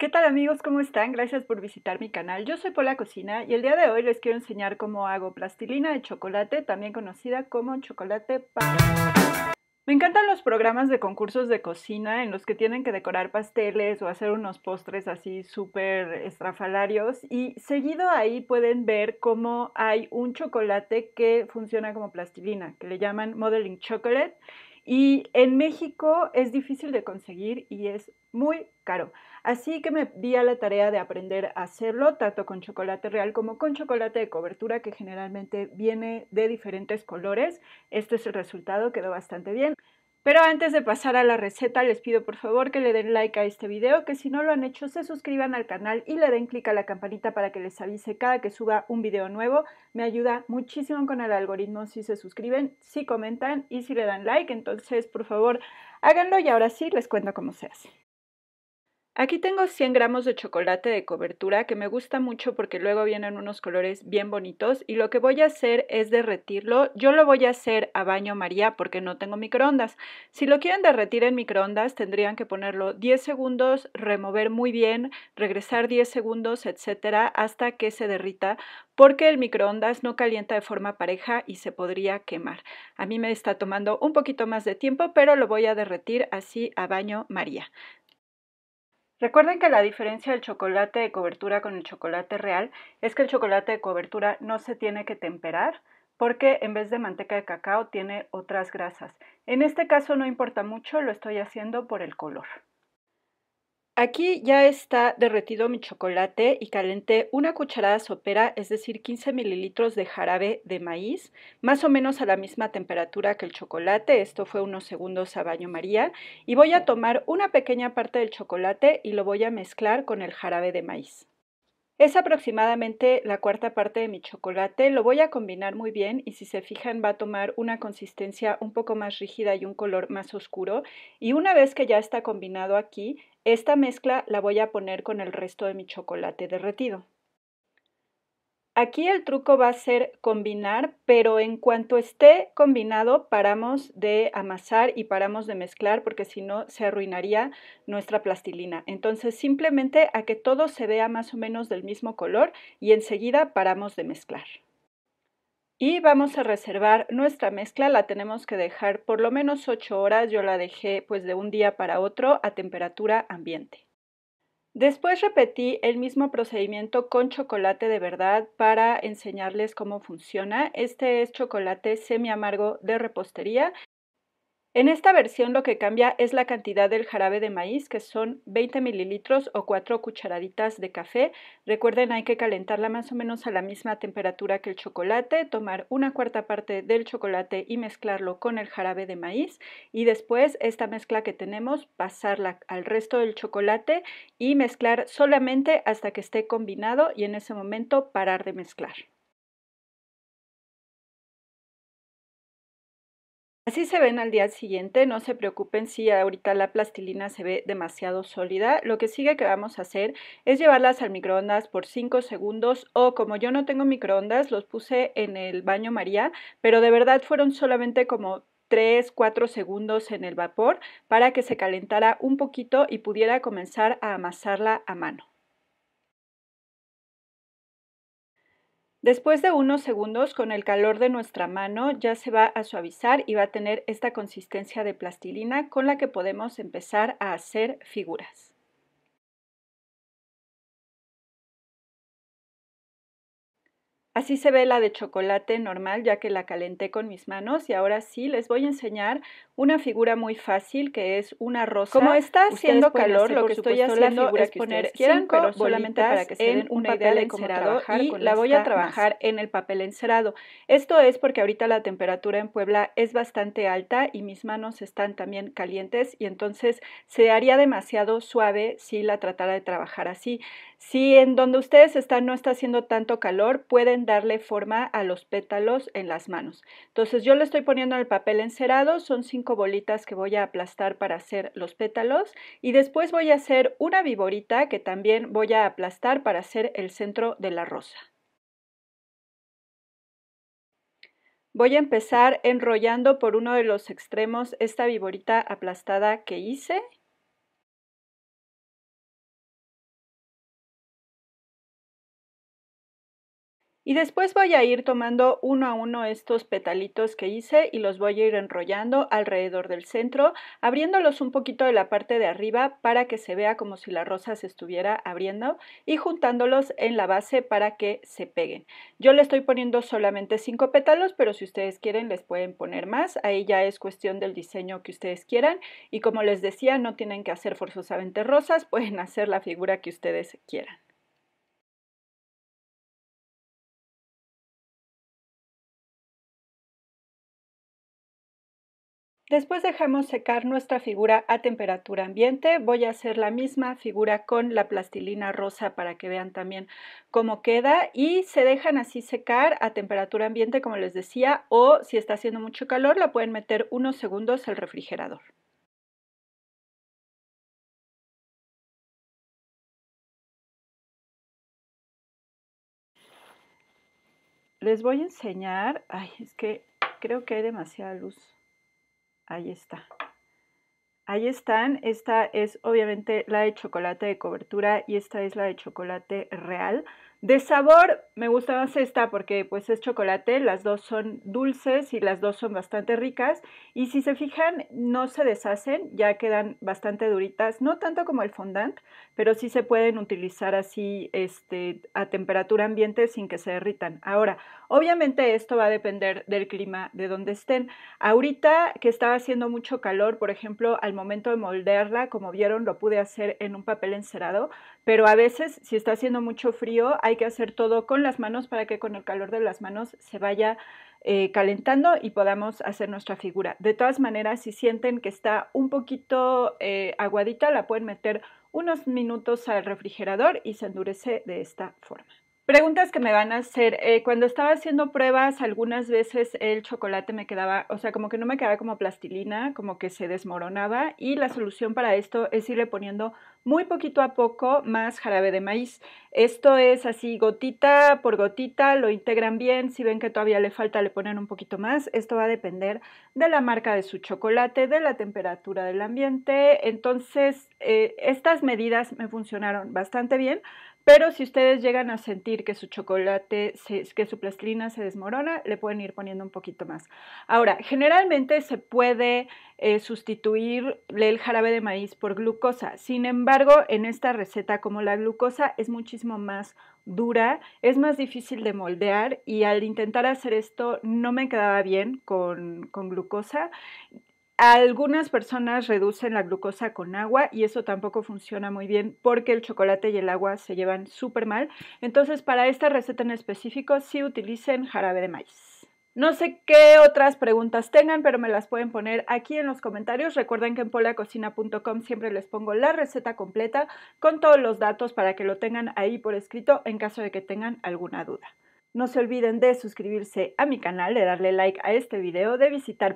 ¿Qué tal amigos? ¿Cómo están? Gracias por visitar mi canal. Yo soy Pola Cocina y el día de hoy les quiero enseñar cómo hago plastilina de chocolate, también conocida como chocolate para Me encantan los programas de concursos de cocina en los que tienen que decorar pasteles o hacer unos postres así súper estrafalarios y seguido ahí pueden ver cómo hay un chocolate que funciona como plastilina, que le llaman modeling chocolate y en México es difícil de conseguir y es muy caro. Así que me di a la tarea de aprender a hacerlo tanto con chocolate real como con chocolate de cobertura que generalmente viene de diferentes colores. Este es el resultado, quedó bastante bien. Pero antes de pasar a la receta, les pido por favor que le den like a este video, que si no lo han hecho, se suscriban al canal y le den clic a la campanita para que les avise cada que suba un video nuevo. Me ayuda muchísimo con el algoritmo si se suscriben, si comentan y si le dan like. Entonces, por favor, háganlo y ahora sí les cuento cómo se hace. Aquí tengo 100 gramos de chocolate de cobertura que me gusta mucho porque luego vienen unos colores bien bonitos y lo que voy a hacer es derretirlo. Yo lo voy a hacer a baño María porque no tengo microondas. Si lo quieren derretir en microondas tendrían que ponerlo 10 segundos, remover muy bien, regresar 10 segundos, etcétera, hasta que se derrita porque el microondas no calienta de forma pareja y se podría quemar. A mí me está tomando un poquito más de tiempo, pero lo voy a derretir así a baño María. Recuerden que la diferencia del chocolate de cobertura con el chocolate real es que el chocolate de cobertura no se tiene que temperar porque en vez de manteca de cacao tiene otras grasas. En este caso no importa mucho, lo estoy haciendo por el color. Aquí ya está derretido mi chocolate y calenté una cucharada sopera, es decir, 15 mililitros de jarabe de maíz, más o menos a la misma temperatura que el chocolate, esto fue unos segundos a baño María, y voy a tomar una pequeña parte del chocolate y lo voy a mezclar con el jarabe de maíz. Es aproximadamente la cuarta parte de mi chocolate, lo voy a combinar muy bien y si se fijan va a tomar una consistencia un poco más rígida y un color más oscuro y una vez que ya está combinado aquí, esta mezcla la voy a poner con el resto de mi chocolate derretido. Aquí el truco va a ser combinar, pero en cuanto esté combinado, paramos de amasar y paramos de mezclar porque si no se arruinaría nuestra plastilina. Entonces simplemente a que todo se vea más o menos del mismo color y enseguida paramos de mezclar. Y vamos a reservar nuestra mezcla, la tenemos que dejar por lo menos 8 horas, yo la dejé pues de un día para otro a temperatura ambiente. Después repetí el mismo procedimiento con chocolate de verdad para enseñarles cómo funciona. Este es chocolate semi amargo de repostería en esta versión lo que cambia es la cantidad del jarabe de maíz, que son 20 mililitros o 4 cucharaditas de café. Recuerden, hay que calentarla más o menos a la misma temperatura que el chocolate, tomar una cuarta parte del chocolate y mezclarlo con el jarabe de maíz. Y después esta mezcla que tenemos, pasarla al resto del chocolate y mezclar solamente hasta que esté combinado y en ese momento parar de mezclar. Así se ven al día siguiente, no se preocupen si ahorita la plastilina se ve demasiado sólida. Lo que sigue que vamos a hacer es llevarlas al microondas por 5 segundos o como yo no tengo microondas, los puse en el baño María, pero de verdad fueron solamente como 3, 4 segundos en el vapor para que se calentara un poquito y pudiera comenzar a amasarla a mano. Después de unos segundos, con el calor de nuestra mano, ya se va a suavizar y va a tener esta consistencia de plastilina con la que podemos empezar a hacer figuras. Así se ve la de chocolate normal ya que la calenté con mis manos y ahora sí les voy a enseñar una figura muy fácil que es una rosa. Como está haciendo calor, lo que estoy haciendo es poner pero solamente para que se den una y la voy a trabajar en el papel encerado. Esto es porque ahorita la temperatura en Puebla es bastante alta y mis manos están también calientes y entonces se haría demasiado suave si la tratara de trabajar así. Si en donde ustedes están no está haciendo tanto calor, pueden darle forma a los pétalos en las manos. Entonces yo le estoy poniendo el papel encerado, son cinco bolitas que voy a aplastar para hacer los pétalos y después voy a hacer una viborita que también voy a aplastar para hacer el centro de la rosa. Voy a empezar enrollando por uno de los extremos esta viborita aplastada que hice Y después voy a ir tomando uno a uno estos petalitos que hice y los voy a ir enrollando alrededor del centro, abriéndolos un poquito de la parte de arriba para que se vea como si la rosa se estuviera abriendo y juntándolos en la base para que se peguen. Yo le estoy poniendo solamente cinco pétalos, pero si ustedes quieren les pueden poner más. Ahí ya es cuestión del diseño que ustedes quieran y como les decía, no tienen que hacer forzosamente rosas, pueden hacer la figura que ustedes quieran. Después dejamos secar nuestra figura a temperatura ambiente. Voy a hacer la misma figura con la plastilina rosa para que vean también cómo queda y se dejan así secar a temperatura ambiente como les decía o si está haciendo mucho calor la pueden meter unos segundos al refrigerador. Les voy a enseñar, ay, es que creo que hay demasiada luz ahí está. Ahí están, esta es obviamente la de chocolate de cobertura y esta es la de chocolate real. De sabor me gusta más esta porque pues es chocolate, las dos son dulces y las dos son bastante ricas y si se fijan no se deshacen, ya quedan bastante duritas, no tanto como el fondant, pero sí se pueden utilizar así este, a temperatura ambiente sin que se derritan. Ahora, obviamente esto va a depender del clima de donde estén. Ahorita que estaba haciendo mucho calor, por ejemplo, al momento de moldearla, como vieron, lo pude hacer en un papel encerado, pero a veces si está haciendo mucho frío, hay que hacer todo con las manos para que con el calor de las manos se vaya eh, calentando y podamos hacer nuestra figura. De todas maneras, si sienten que está un poquito eh, aguadita, la pueden meter unos minutos al refrigerador y se endurece de esta forma. Preguntas que me van a hacer. Eh, cuando estaba haciendo pruebas, algunas veces el chocolate me quedaba, o sea, como que no me quedaba como plastilina, como que se desmoronaba. Y la solución para esto es irle poniendo muy poquito a poco más jarabe de maíz. Esto es así gotita por gotita, lo integran bien. Si ven que todavía le falta, le ponen un poquito más. Esto va a depender de la marca de su chocolate, de la temperatura del ambiente. Entonces, eh, estas medidas me funcionaron bastante bien pero si ustedes llegan a sentir que su chocolate, que su plastilina se desmorona, le pueden ir poniendo un poquito más. Ahora, generalmente se puede eh, sustituir el jarabe de maíz por glucosa. Sin embargo, en esta receta, como la glucosa es muchísimo más dura, es más difícil de moldear y al intentar hacer esto no me quedaba bien con glucosa. Algunas personas reducen la glucosa con agua y eso tampoco funciona muy bien porque el chocolate y el agua se llevan súper mal. Entonces, para esta receta en específico, sí utilicen jarabe de maíz. No sé qué otras preguntas tengan, pero me las pueden poner aquí en los comentarios. Recuerden que en polacocina.com siempre les pongo la receta completa con todos los datos para que lo tengan ahí por escrito en caso de que tengan alguna duda. No se olviden de suscribirse a mi canal, de darle like a este video, de visitar